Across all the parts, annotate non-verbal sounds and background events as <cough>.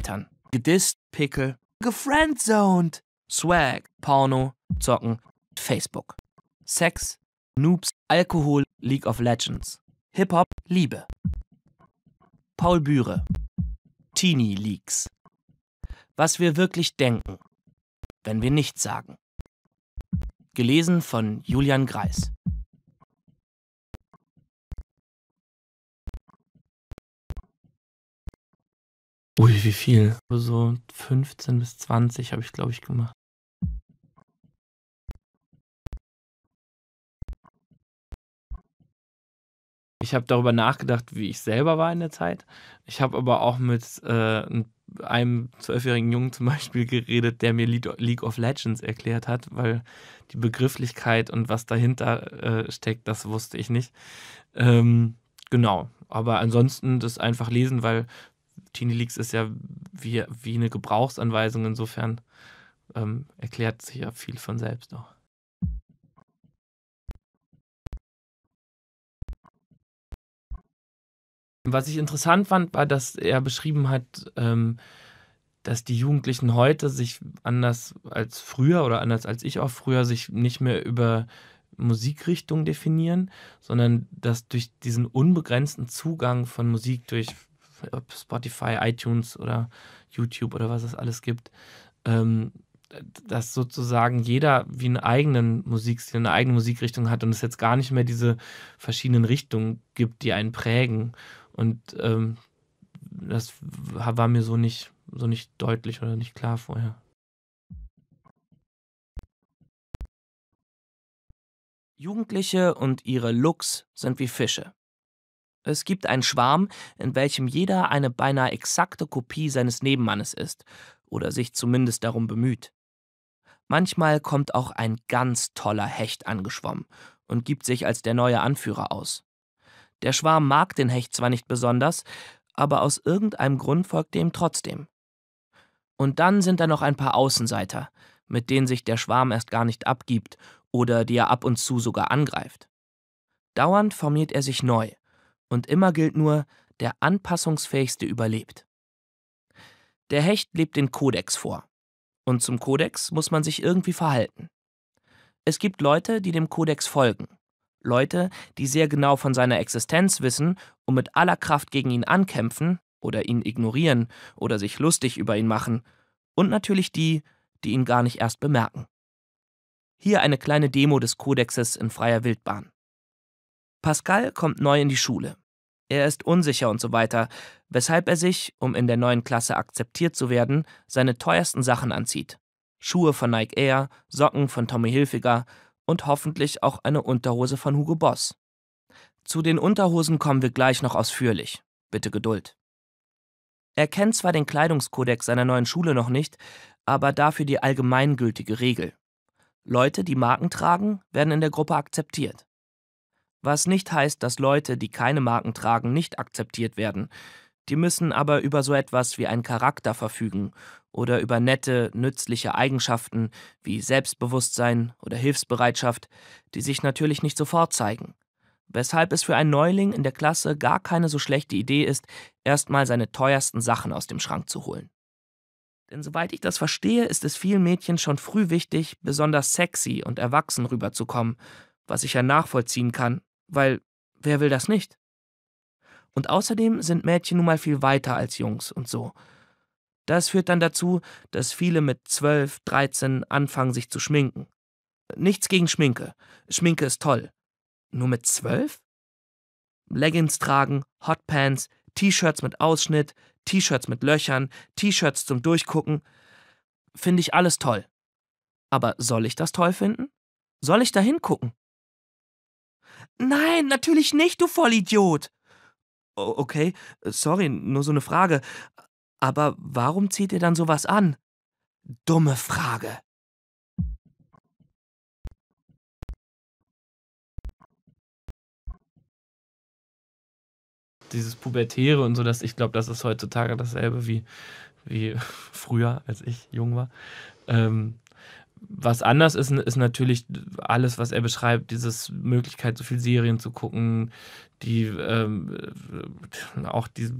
Eltern. Gedisst, Pickel, gefriendzoned, Swag, Porno, Zocken, Facebook. Sex, Noobs, Alkohol, League of Legends. Hip-Hop, Liebe. Paul Büre. Teenie Leaks. Was wir wirklich denken, wenn wir nichts sagen. Gelesen von Julian Greis. Ui, wie viel? So 15 bis 20 habe ich, glaube ich, gemacht. Ich habe darüber nachgedacht, wie ich selber war in der Zeit. Ich habe aber auch mit äh, einem zwölfjährigen Jungen zum Beispiel geredet, der mir League of Legends erklärt hat, weil die Begrifflichkeit und was dahinter äh, steckt, das wusste ich nicht. Ähm, genau. Aber ansonsten das einfach lesen, weil Teenie Leaks ist ja wie, wie eine Gebrauchsanweisung, insofern ähm, erklärt sich ja viel von selbst auch. Was ich interessant fand, war, dass er beschrieben hat, ähm, dass die Jugendlichen heute sich anders als früher oder anders als ich auch früher sich nicht mehr über Musikrichtung definieren, sondern dass durch diesen unbegrenzten Zugang von Musik durch ob Spotify, iTunes oder YouTube oder was es alles gibt, ähm, dass sozusagen jeder wie einen eigenen Musikstil, eine eigene Musikrichtung hat und es jetzt gar nicht mehr diese verschiedenen Richtungen gibt, die einen prägen. Und ähm, das war mir so nicht, so nicht deutlich oder nicht klar vorher. Jugendliche und ihre Looks sind wie Fische. Es gibt einen Schwarm, in welchem jeder eine beinahe exakte Kopie seines Nebenmannes ist oder sich zumindest darum bemüht. Manchmal kommt auch ein ganz toller Hecht angeschwommen und gibt sich als der neue Anführer aus. Der Schwarm mag den Hecht zwar nicht besonders, aber aus irgendeinem Grund folgt er ihm trotzdem. Und dann sind da noch ein paar Außenseiter, mit denen sich der Schwarm erst gar nicht abgibt oder die er ab und zu sogar angreift. Dauernd formiert er sich neu und immer gilt nur, der anpassungsfähigste überlebt. Der Hecht lebt den Kodex vor. Und zum Kodex muss man sich irgendwie verhalten. Es gibt Leute, die dem Kodex folgen. Leute, die sehr genau von seiner Existenz wissen und mit aller Kraft gegen ihn ankämpfen oder ihn ignorieren oder sich lustig über ihn machen. Und natürlich die, die ihn gar nicht erst bemerken. Hier eine kleine Demo des Kodexes in freier Wildbahn. Pascal kommt neu in die Schule er ist unsicher und so weiter, weshalb er sich, um in der neuen Klasse akzeptiert zu werden, seine teuersten Sachen anzieht. Schuhe von Nike Air, Socken von Tommy Hilfiger und hoffentlich auch eine Unterhose von Hugo Boss. Zu den Unterhosen kommen wir gleich noch ausführlich. Bitte Geduld. Er kennt zwar den Kleidungskodex seiner neuen Schule noch nicht, aber dafür die allgemeingültige Regel. Leute, die Marken tragen, werden in der Gruppe akzeptiert. Was nicht heißt, dass Leute, die keine Marken tragen, nicht akzeptiert werden. Die müssen aber über so etwas wie einen Charakter verfügen oder über nette, nützliche Eigenschaften wie Selbstbewusstsein oder Hilfsbereitschaft, die sich natürlich nicht sofort zeigen. Weshalb es für einen Neuling in der Klasse gar keine so schlechte Idee ist, erstmal seine teuersten Sachen aus dem Schrank zu holen. Denn soweit ich das verstehe, ist es vielen Mädchen schon früh wichtig, besonders sexy und erwachsen rüberzukommen, was ich ja nachvollziehen kann, weil wer will das nicht? Und außerdem sind Mädchen nun mal viel weiter als Jungs und so. Das führt dann dazu, dass viele mit 12, 13 anfangen, sich zu schminken. Nichts gegen Schminke. Schminke ist toll. Nur mit 12? Leggings tragen, Hotpants, T-Shirts mit Ausschnitt, T-Shirts mit Löchern, T-Shirts zum Durchgucken. Finde ich alles toll. Aber soll ich das toll finden? Soll ich da hingucken? Nein, natürlich nicht, du Vollidiot. O okay, sorry, nur so eine Frage. Aber warum zieht ihr dann sowas an? Dumme Frage. Dieses Pubertäre und so, das, ich glaube, das ist heutzutage dasselbe wie, wie <laughs> früher, als ich jung war. Ähm, was anders ist, ist natürlich alles, was er beschreibt, diese Möglichkeit, so viel Serien zu gucken, die ähm, äh, auch die,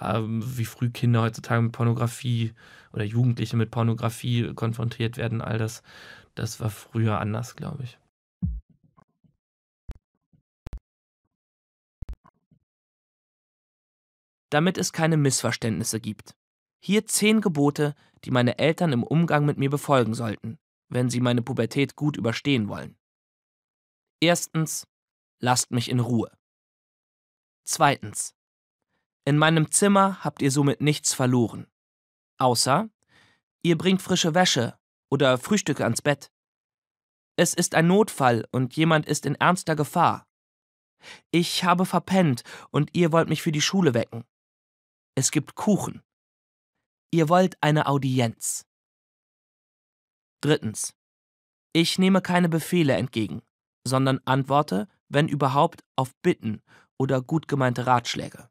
ähm, wie früh Kinder heutzutage mit Pornografie oder Jugendliche mit Pornografie konfrontiert werden, all das, das war früher anders, glaube ich. Damit es keine Missverständnisse gibt. Hier zehn Gebote, die meine Eltern im Umgang mit mir befolgen sollten wenn Sie meine Pubertät gut überstehen wollen. Erstens, lasst mich in Ruhe. Zweitens, in meinem Zimmer habt ihr somit nichts verloren. Außer, ihr bringt frische Wäsche oder Frühstücke ans Bett. Es ist ein Notfall und jemand ist in ernster Gefahr. Ich habe verpennt und ihr wollt mich für die Schule wecken. Es gibt Kuchen. Ihr wollt eine Audienz. Drittens. Ich nehme keine Befehle entgegen, sondern antworte, wenn überhaupt, auf Bitten oder gut gemeinte Ratschläge.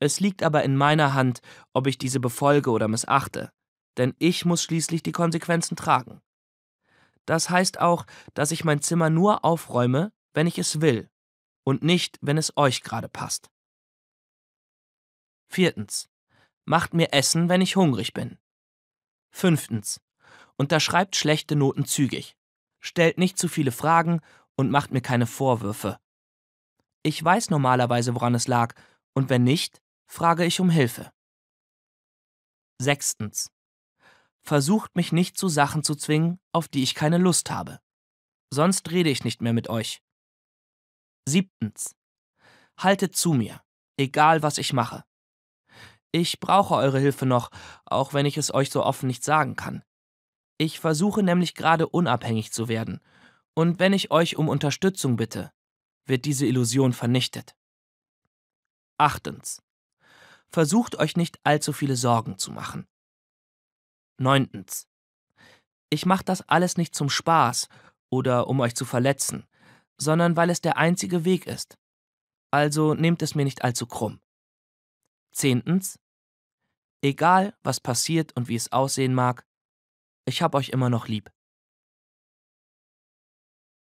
Es liegt aber in meiner Hand, ob ich diese befolge oder missachte, denn ich muss schließlich die Konsequenzen tragen. Das heißt auch, dass ich mein Zimmer nur aufräume, wenn ich es will und nicht, wenn es euch gerade passt. Viertens. Macht mir Essen, wenn ich hungrig bin. Fünftens unterschreibt schlechte Noten zügig, stellt nicht zu viele Fragen und macht mir keine Vorwürfe. Ich weiß normalerweise, woran es lag, und wenn nicht, frage ich um Hilfe. Sechstens. Versucht mich nicht zu Sachen zu zwingen, auf die ich keine Lust habe. Sonst rede ich nicht mehr mit euch. Siebtens. Haltet zu mir, egal was ich mache. Ich brauche eure Hilfe noch, auch wenn ich es euch so offen nicht sagen kann. Ich versuche nämlich gerade unabhängig zu werden. Und wenn ich euch um Unterstützung bitte, wird diese Illusion vernichtet. Achtens. Versucht euch nicht allzu viele Sorgen zu machen. Neuntens. Ich mache das alles nicht zum Spaß oder um euch zu verletzen, sondern weil es der einzige Weg ist. Also nehmt es mir nicht allzu krumm. Zehntens. Egal, was passiert und wie es aussehen mag, ich hab euch immer noch lieb.